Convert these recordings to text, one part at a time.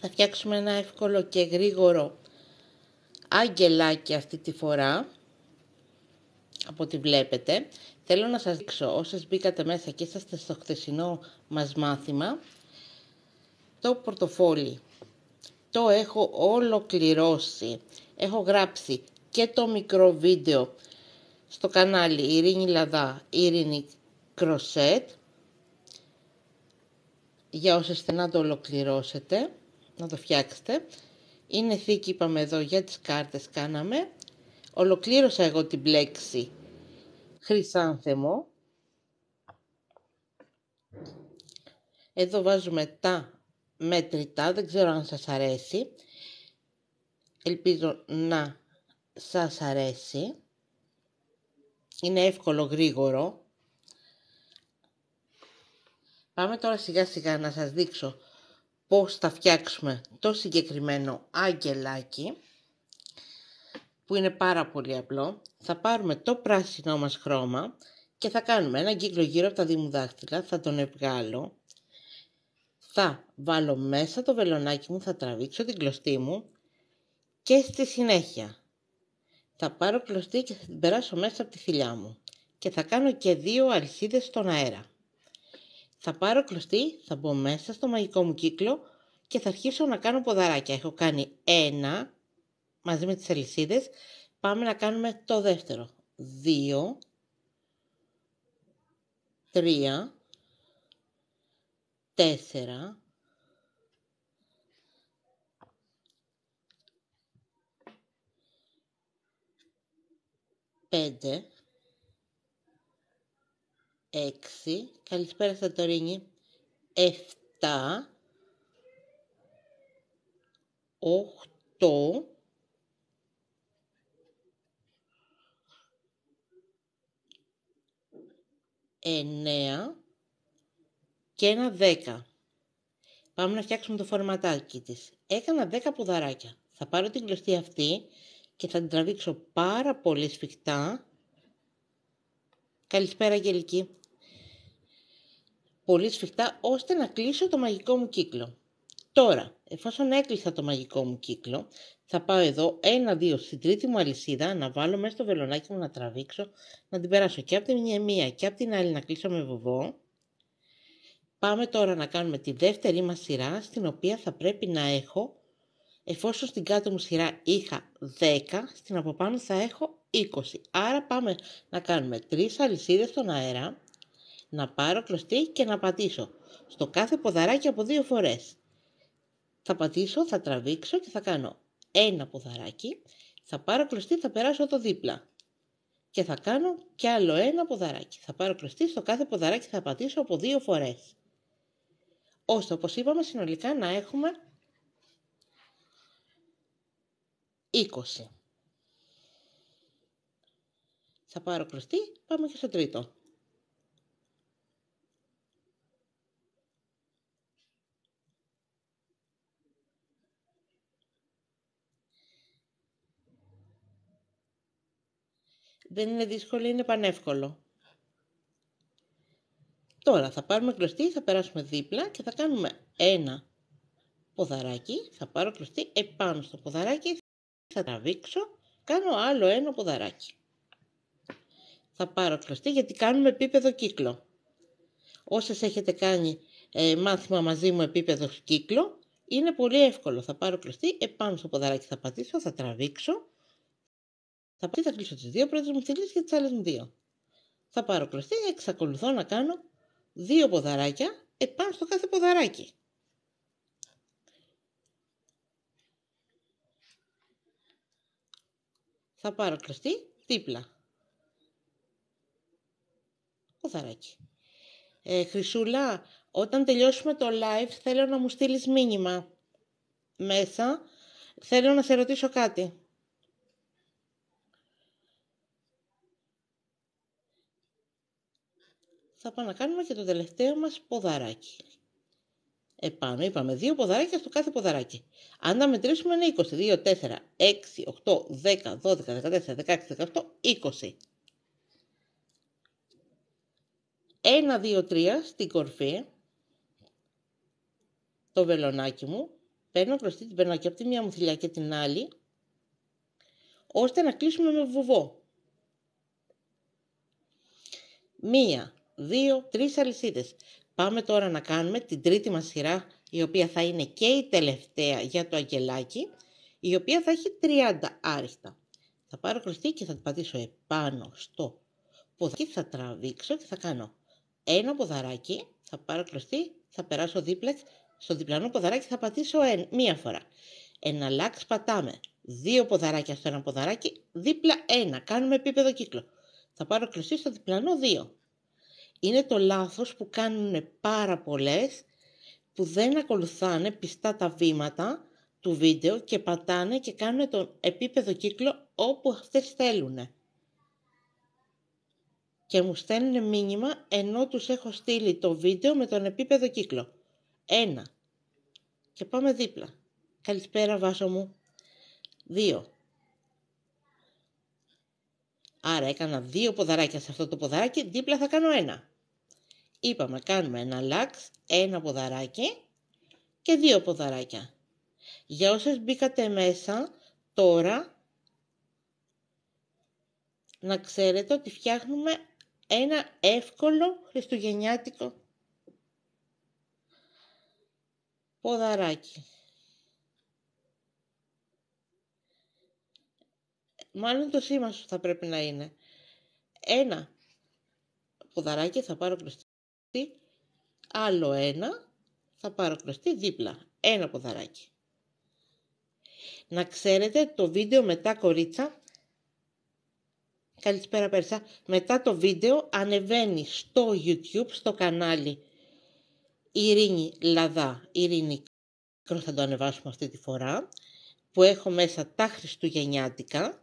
θα φτιάξουμε ένα εύκολο και γρήγορο αγγελάκι αυτή τη φορά από ό,τι βλέπετε. Θέλω να σας δείξω όσες μπήκατε μέσα και είσαστε στο χθεσινό μας μάθημα το πορτοφόλι. Το έχω ολοκληρώσει. Έχω γράψει και το μικρό βίντεο στο κανάλι Ειρήνη Λαδά, Ειρήνη Κροσέτ για ώστε να το ολοκληρώσετε, να το φτιάξετε. Είναι θήκη, είπαμε εδώ, για τις κάρτες κάναμε. Ολοκλήρωσα εγώ την πλέξη χρυσάνθεμο. Εδώ βάζουμε τα μέτρητά, δεν ξέρω αν σας αρέσει. Ελπίζω να σας αρέσει. Είναι εύκολο, γρήγορο. Πάμε τώρα σιγά σιγά να σας δείξω πώς θα φτιάξουμε το συγκεκριμένο αγγελάκι που είναι πάρα πολύ απλό. Θα πάρουμε το πράσινό μας χρώμα και θα κάνουμε ένα κύκλο γύρω από τα δύο μου δάχτυλα, θα τον ευγάλω. Θα βάλω μέσα το βελονάκι μου, θα τραβήξω την κλωστή μου και στη συνέχεια θα πάρω κλωστή και θα την περάσω μέσα από τη θηλιά μου και θα κάνω και δύο αλυσίδες στον αέρα. Θα πάρω κλωστή, θα μπω μέσα στο μαγικό μου κύκλο και θα αρχίσω να κάνω ποδαράκια. Έχω κάνει ένα μαζί με τις αλυσίδες. Πάμε να κάνουμε το δεύτερο. Δύο. Τρία. Τέσσερα. Πέντε. 6, καλησπέρα Σαντορίνη, 7, 8, 9 και ένα 10. Πάμε να φτιάξουμε το φορματάκι της. Έκανα 10 πουδαράκια. Θα πάρω την κλωστή αυτή και θα την τραβήξω πάρα πολύ σφιχτά. Καλησπέρα Αγγελική πολύ σφιχτά ώστε να κλείσω το μαγικό μου κύκλο. Τώρα, εφόσον έκλεισα το μαγικό μου κύκλο, θα πάω εδώ ένα-δύο στην τρίτη μου αλυσίδα να βάλω μέσα στο βελονάκι μου να τραβήξω, να την περάσω και από την μία, μία και από την άλλη να κλείσω με βοβό. Πάμε τώρα να κάνουμε τη δεύτερη μας σειρά στην οποία θα πρέπει να έχω, εφόσον στην κάτω μου σειρά είχα 10, στην από πάνω θα έχω 20. Άρα πάμε να κάνουμε τρεις αλυσίδες στον αέρα, να πάρω κλωστή και να πατήσω στο κάθε ποδαράκι από δύο φορές. Θα πατήσω, θα τραβήξω και θα κάνω ένα ποδαράκι, θα πάρω κλωστή, θα περάσω το δίπλα και θα κάνω κι άλλο ένα ποδαράκι. Θα πάρω κλωστή, στο κάθε ποδαράκι θα πατήσω από δύο φορές. Ώστε, όπως είπαμε, συνολικά να έχουμε 20. Θα πάρω κλωστή, πάμε και στο τρίτο. Δεν είναι δύσκολο, είναι πανεύκολο. Τώρα θα πάρουμε κλωστή, θα περάσουμε δίπλα και θα κάνουμε ένα ποδαράκι. Θα πάρω κλωστή επάνω στο ποδαράκι, θα τραβήξω, κάνω άλλο ένα ποδαράκι. Θα πάρω κλωστή γιατί κάνουμε επίπεδο κύκλο. Όσες έχετε κάνει ε, μάθημα μαζί μου επίπεδο κύκλο, είναι πολύ εύκολο. Θα πάρω κλωστή, επάνω στο ποδαράκι θα πατήσω, θα τραβήξω, θα πάω, θα κλείσω τις δύο πρώτε μου θηλίε και τις άλλες μου δύο. Θα πάρω κλωστή και εξακολουθώ να κάνω δύο ποδαράκια επάνω στο κάθε ποδαράκι. Θα πάρω κλωστή δίπλα. Ποδαράκι. Ε, Χρυσούλα, όταν τελειώσουμε το live θέλω να μου στείλεις μήνυμα μέσα. Θέλω να σε ρωτήσω κάτι. θα πάμε να κάνουμε και το τελευταίο μας ποδαράκι. Επάνω είπαμε δύο ποδαράκια στο κάθε ποδαράκι. Αν τα μετρήσουμε είναι 20. 4, 6, 8, 10, 12, 14, 16, 18, 20. 1, 2, 3 στην κορφή. Το βελονάκι μου. Παίρνω κλωστή την περνάκια από τη μία μου θηλιά και την άλλη. Ώστε να κλείσουμε με βουβό. Μία, δύο-τρεις αλυσίδες. Πάμε τώρα να κάνουμε την τρίτη μας σειρά, η οποία θα είναι και η τελευταία για το αγγελάκι, η οποία θα έχει 30 άριστα. Θα πάρω κλωστή και θα την πατήσω επάνω στο ποδαράκι, θα τραβήξω και θα κάνω ένα ποδαράκι, θα πάρω κλωστή, θα περάσω δίπλα, στο διπλανό ποδαράκι θα πατήσω εν, μία φορά. Εναλλάξ πατάμε δύο ποδαράκια στο ένα ποδαράκι, δίπλα ένα, κάνουμε επίπεδο κύκλο. Θα πάρω κλωστή στο διπλανό δύο είναι το λάθος που κάνουν πάρα πολλές που δεν ακολουθάνε πιστά τα βήματα του βίντεο και πατάνε και κάνουν τον επίπεδο κύκλο όπου αυτές θέλουν. Και μου στέλνουν μήνυμα ενώ τους έχω στείλει το βίντεο με τον επίπεδο κύκλο. Ένα. Και πάμε δίπλα. Καλησπέρα Βάσο μου. Δύο. Άρα έκανα δύο ποδαράκια σε αυτό το ποδαράκι, δίπλα θα κάνω ένα. Είπαμε κάνουμε ένα λαξ, ένα ποδαράκι και δύο ποδαράκια. Για όσες μπήκατε μέσα τώρα, να ξέρετε ότι φτιάχνουμε ένα εύκολο χριστουγεννιάτικο ποδαράκι. Μάλλον το σήμα σου θα πρέπει να είναι. Ένα ποδαράκι θα πάρω προς άλλο ένα θα πάρω παρακολουθεί δίπλα. Ένα ποδαράκι. Να ξέρετε το βίντεο μετά κορίτσα. Καλησπέρα Πέρσα. Μετά το βίντεο ανεβαίνει στο YouTube, στο κανάλι Ειρήνη Λαδά, Ειρήνη Κρος θα το ανεβάσουμε αυτή τη φορά, που έχω μέσα τα Χριστουγεννιάτικα,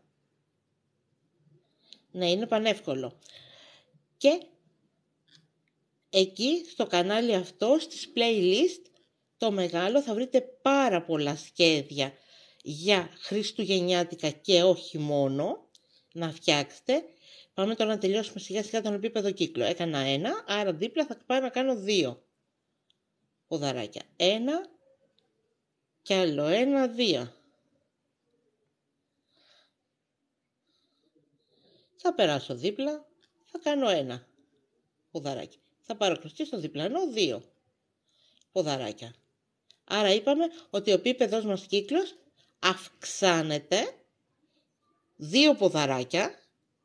να είναι πανεύκολο. Και Εκεί στο κανάλι αυτό στις playlist το μεγάλο θα βρείτε πάρα πολλά σχέδια για χριστουγεννιάτικα και όχι μόνο να φτιάξετε. Πάμε τώρα να τελειώσουμε σιγά σιγά τον επίπεδο κύκλο. Έκανα ένα, άρα δίπλα θα πάω να κάνω δύο ποδαράκια. Ένα και άλλο ένα, δύο. Θα περάσω δίπλα, θα κάνω ένα ποδαράκι θα πάρω στο διπλανό δύο ποδαράκια. Άρα είπαμε ότι ο επίπεδος μας κύκλος αυξάνεται δύο ποδαράκια,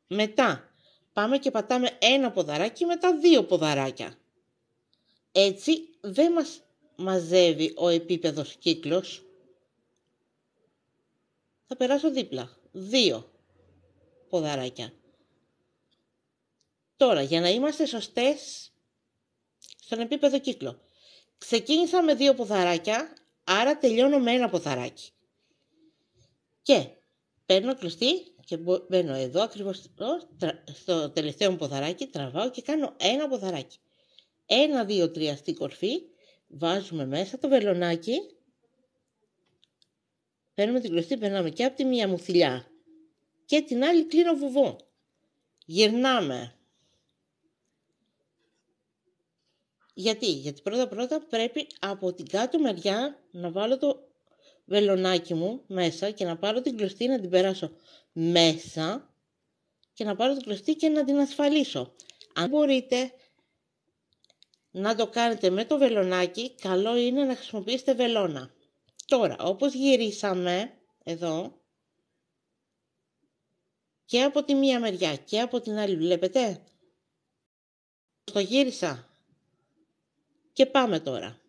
μετά πάμε και πατάμε ένα ποδαράκι, μετά δύο ποδαράκια. Έτσι δεν μας μαζεύει ο επίπεδος κύκλος. Θα περάσω δίπλα. Δύο ποδαράκια. Τώρα, για να είμαστε σωστές στον επίπεδο κύκλο. Ξεκίνησα με δύο ποθαράκια, άρα τελειώνω με ένα ποθαράκι. Και παίρνω κλωστή και μπαίνω εδώ ακριβώς στο τελευταίο μου ποδαράκι, τραβάω και κάνω ένα ποθαράκι. Ένα, δύο, τρία στη κορφή, βάζουμε μέσα το βελονάκι, παίρνουμε την κλωστή, περνάμε και από τη μία θηλιά. και την άλλη κλείνω βουβό. Γυρνάμε Γιατί, γιατί πρώτα πρώτα πρέπει από την κάτω μεριά να βάλω το βελονάκι μου μέσα και να πάρω την κλωστή να την περάσω μέσα και να πάρω την κλωστή και να την ασφαλίσω. Αν μπορείτε να το κάνετε με το βελονάκι, καλό είναι να χρησιμοποιήσετε βελόνα. Τώρα, όπως γυρίσαμε εδώ και από τη μία μεριά και από την άλλη, βλέπετε, το γύρισα και πάμε τώρα.